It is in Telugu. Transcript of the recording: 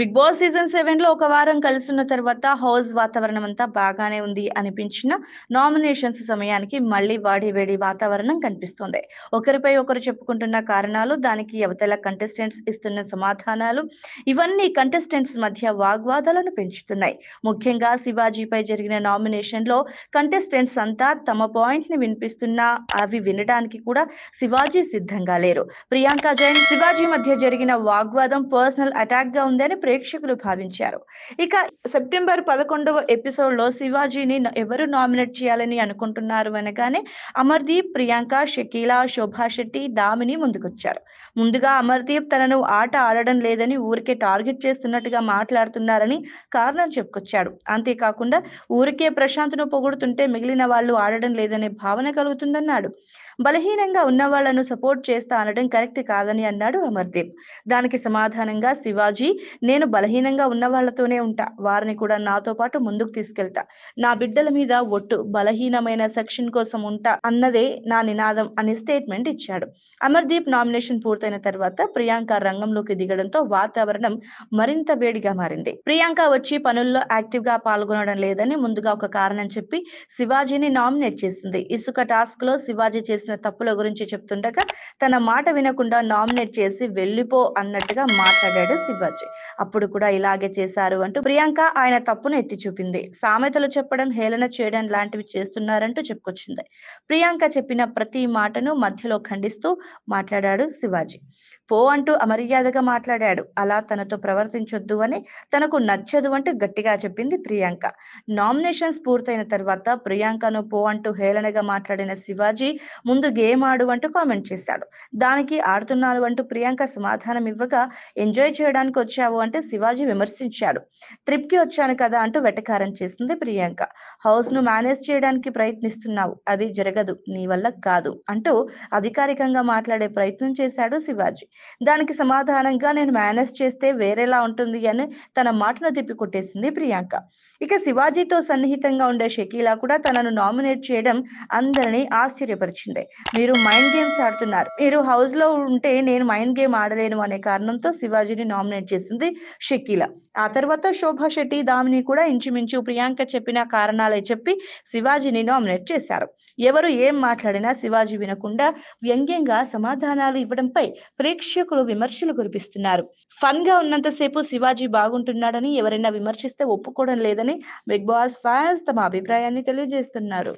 బిగ్ బాస్ సీజన్ సెవెన్ లో ఒక వారం కలిసిన తర్వాత హౌస్ వాతావరణం అంతా బాగానే ఉంది అనిపించిన నామినేషన్స్ సమయానికి మళ్ళీ వాడి వేడి వాతావరణం కనిపిస్తుంది ఒకరిపై ఒకరు చెప్పుకుంటున్న కారణాలు దానికి యువతల కంటెస్టెంట్స్ ఇస్తున్న సమాధానాలు ఇవన్నీ కంటెస్టెంట్స్ మధ్య వాగ్వాదాలను పెంచుతున్నాయి ముఖ్యంగా శివాజీపై జరిగిన నామినేషన్ లో కంటెస్టెంట్స్ అంతా తమ పాయింట్ ని వినిపిస్తున్నా అవి వినడానికి కూడా శివాజీ సిద్ధంగా లేరు ప్రియాంక జైన్ శివాజీ మధ్య జరిగిన వాగ్వాదం పర్సనల్ అటాక్ గా ఉందని ప్రేక్షకులు భావించారు ఇక సెప్టెంబర్ పదకొండవ ఎపిసోడ్ లో శివాజీని ఎవరు నామినేట్ చేయాలని అనుకుంటున్నారు అనగానే అమర్దీప్ ప్రియాంక షకీల శోభా శెట్టి దామిని ముందుకొచ్చారు ముందుగా అమర్దీప్ తనను ఆట ఆడడం లేదని ఊరికే టార్గెట్ చేస్తున్నట్టుగా మాట్లాడుతున్నారని కారణం చెప్పుకొచ్చాడు అంతేకాకుండా ఊరికే ను పొగుడుతుంటే మిగిలిన వాళ్ళు ఆడడం లేదనే భావన కలుగుతుందన్నాడు బలహీనంగా ఉన్న వాళ్లను సపోర్ట్ చేస్తా అనడం కరెక్ట్ కాదని అన్నాడు అమర్దీప్ దానికి సమాధానంగా శివాజీ నేను బలహీనంగా ఉన్న వాళ్లతోనే ఉంటా వారిని కూడా నాతో పాటు ముందుకు తీసుకెళ్తా నా బిడ్డల మీద ఒట్టు బలహీనమైన సెక్షన్ కోసం ఉంటా అన్నదే నా నినాదం అనే స్టేట్మెంట్ ఇచ్చాడు అమర్దీప్ నామినేషన్ పూర్తయిన తర్వాత ప్రియాంక రంగంలోకి దిగడంతో వాతావరణం మరింత వేడిగా మారింది ప్రియాంక వచ్చి పనుల్లో యాక్టివ్ గా పాల్గొనడం లేదని ముందుగా ఒక కారణం చెప్పి శివాజీని నామినేట్ చేసింది ఇసుక టాస్క్ లో శివాజీ చేసిన చేసిన తప్పుల గురించి చెప్తుండగా తన మాట వినకుండా నామినేట్ చేసి వెళ్ళిపో అన్నట్టుగా మాట్లాడాడు శివాజీ అప్పుడు కూడా ఇలాగే చేశారు అంటూ ప్రియాంక ఆయన తప్పును ఎత్తి చూపింది సామెతలు చెప్పడం హేళన చేయడం లాంటివి చేస్తున్నారంటూ చెప్పుకొచ్చింది ప్రియాంక చెప్పిన ప్రతి మాటను మధ్యలో ఖండిస్తూ మాట్లాడాడు శివాజీ పో అంటూ అమర్యాదగా మాట్లాడాడు అలా తనతో ప్రవర్తించొద్దు అని తనకు నచ్చదు అంటూ గట్టిగా చెప్పింది ప్రియాంక నామినేషన్స్ పూర్తయిన తర్వాత ప్రియాంకను పో అంటూ హేళనగా మాట్లాడిన శివాజీ ముందు గేమ్ ఆడు అంటూ కామెంట్ చేశాడు దానికి ఆడుతున్నాను అంటూ ప్రియాంక సమాధానం ఇవ్వగా ఎంజాయ్ చేయడానికి వచ్చావు అంటే శివాజీ విమర్శించాడు ట్రిప్ కి వచ్చాను కదా అంటూ వెటకారం చేసింది ప్రియాంక హౌస్ ను మేనేజ్ చేయడానికి ప్రయత్నిస్తున్నావు అది జరగదు నీ వల్ల కాదు అంటూ అధికారికంగా మాట్లాడే ప్రయత్నం చేశాడు శివాజీ దానికి సమాధానంగా నేను మేనేజ్ చేస్తే వేరేలా ఉంటుంది అని తన మాటను కొట్టేసింది ప్రియాంక ఇక శివాజీతో సన్నిహితంగా ఉండే షకీలా కూడా తనను నామినేట్ చేయడం అందరినీ ఆశ్చర్యపరిచింది ఉంటాయి మీరు మైండ్ గేమ్స్ ఆడుతున్నారు మీరు హౌస్ లో ఉంటే నేను మైండ్ గేమ్ ఆడలేను అనే కారణంతో శివాజీని నామినేట్ చేసింది షకీల ఆ తర్వాత శోభా శెట్టి దామిని కూడా ఇంచుమించు ప్రియాంక చెప్పిన కారణాలే చెప్పి శివాజీని నామినేట్ చేశారు ఎవరు ఏం మాట్లాడినా శివాజీ వినకుండా వ్యంగ్యంగా సమాధానాలు ఇవ్వడంపై ప్రేక్షకులు విమర్శలు కురిపిస్తున్నారు ఫన్ గా ఉన్నంతసేపు శివాజీ బాగుంటున్నాడని ఎవరైనా విమర్శిస్తే ఒప్పుకోవడం లేదని బిగ్ బాస్ ఫ్యాన్స్ తమ అభిప్రాయాన్ని తెలియజేస్తున్నారు